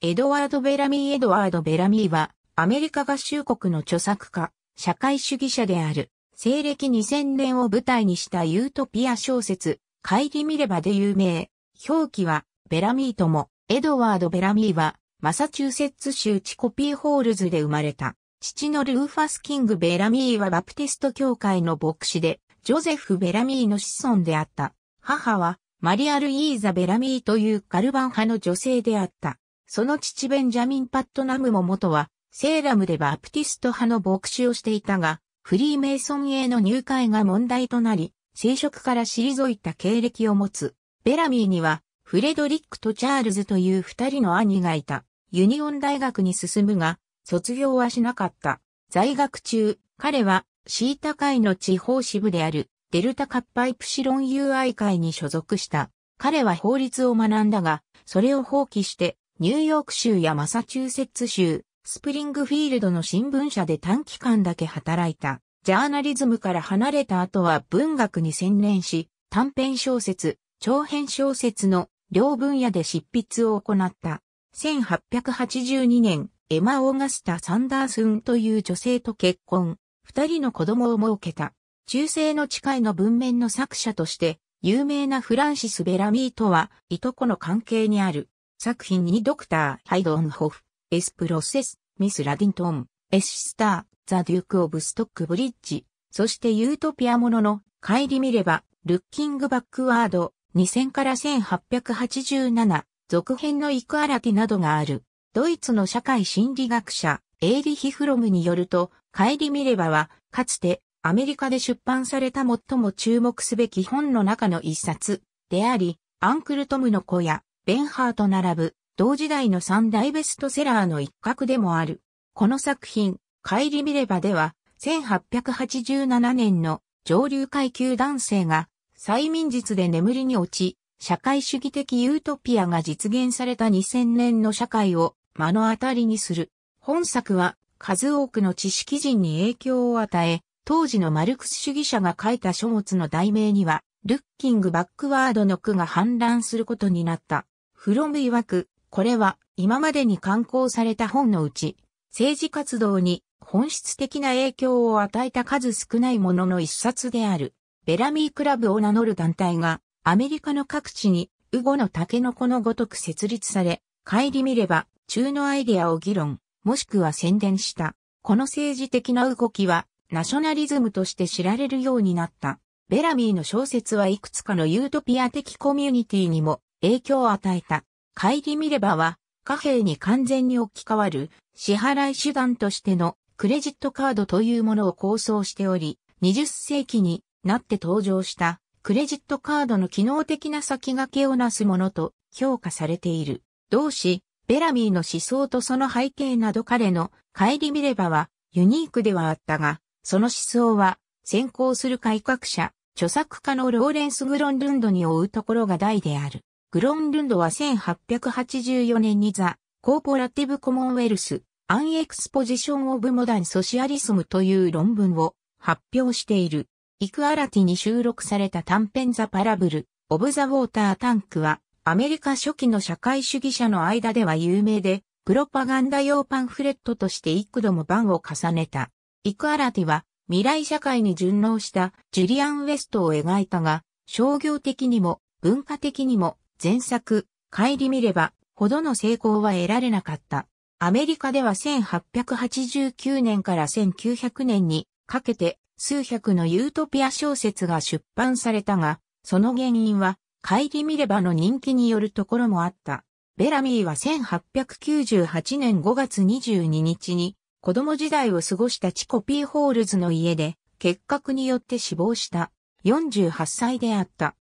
エドワード・ベラミー・エドワード・ベラミーは、アメリカ合衆国の著作家、社会主義者である、西暦2000年を舞台にしたユートピア小説、帰り見ればで有名。表記は、ベラミーとも、エドワード・ベラミーは、マサチューセッツ州チコピーホールズで生まれた。父のルーファス・キング・ベラミーはバプテスト教会の牧師で、ジョゼフ・ベラミーの子孫であった。母は、マリアル・イーザ・ベラミーというカルバン派の女性であった。その父ベンジャミン・パットナムも元は、セーラムでバプティスト派の牧師をしていたが、フリーメイソンへの入会が問題となり、聖職から退いた経歴を持つ。ベラミーには、フレドリックとチャールズという二人の兄がいた。ユニオン大学に進むが、卒業はしなかった。在学中、彼は、シータ会の地方支部である、デルタカッパイプシロン UI 会に所属した。彼は法律を学んだが、それを放棄して、ニューヨーク州やマサチューセッツ州、スプリングフィールドの新聞社で短期間だけ働いた。ジャーナリズムから離れた後は文学に専念し、短編小説、長編小説の両分野で執筆を行った。1882年、エマ・オーガスタ・サンダースンという女性と結婚、二人の子供を設けた。中世の誓いの文面の作者として、有名なフランシス・ベラミーとは、いとこの関係にある。作品にドクター・ハイドンホフ、エスプロセス、ミス・ラディントン、エス・シスター、ザ・デューク・オブ・ストック・ブリッジ、そしてユートピアものの、帰り見れば、ルッキング・バックワード、2000から1887、続編のイクアラティなどがある。ドイツの社会心理学者、エイリヒ・フロムによると、帰り見ればは、かつて、アメリカで出版された最も注目すべき本の中の一冊、であり、アンクルトムの子や、ベンハーと並ぶ、同時代の三大ベストセラーの一角でもある。この作品、帰り見ればでは、1887年の上流階級男性が催眠術で眠りに落ち、社会主義的ユートピアが実現された2000年の社会を目の当たりにする。本作は数多くの知識人に影響を与え、当時のマルクス主義者が書いた書物の題名には、ルッキングバックワードの句が氾濫することになった。フロム曰く、これは今までに刊行された本のうち、政治活動に本質的な影響を与えた数少ないものの一冊である、ベラミークラブを名乗る団体が、アメリカの各地に、ウゴのタケノコのごとく設立され、帰り見れば、中のアイデアを議論、もしくは宣伝した。この政治的な動きは、ナショナリズムとして知られるようになった。ベラミーの小説はいくつかのユートピア的コミュニティにも影響を与えた。帰り見ればは、貨幣に完全に置き換わる支払い手段としてのクレジットカードというものを構想しており、20世紀になって登場したクレジットカードの機能的な先駆けをなすものと評価されている。同志、ベラミーの思想とその背景など彼の帰り見ればはユニークではあったが、その思想は先行する改革者、著作家のローレンス・グロンルンドに追うところが大である。グロンルンドは1884年にザ・コーポラティブ・コモンウェルス・アンエクスポジション・オブ・モダン・ソシアリスムという論文を発表している。イクアラティに収録された短編ザ・パラブル・オブ・ザ・ウォーター・タンクは、アメリカ初期の社会主義者の間では有名で、プロパガンダ用パンフレットとして幾度も版を重ねた。イクアラティは、未来社会に順応したジュリアン・ウェストを描いたが、商業的にも文化的にも前作、帰り見れば、ほどの成功は得られなかった。アメリカでは1889年から1900年にかけて数百のユートピア小説が出版されたが、その原因は、帰り見ればの人気によるところもあった。ベラミーは1898年5月22日に子供時代を過ごしたチコピーホールズの家で結核によって死亡した48歳であった。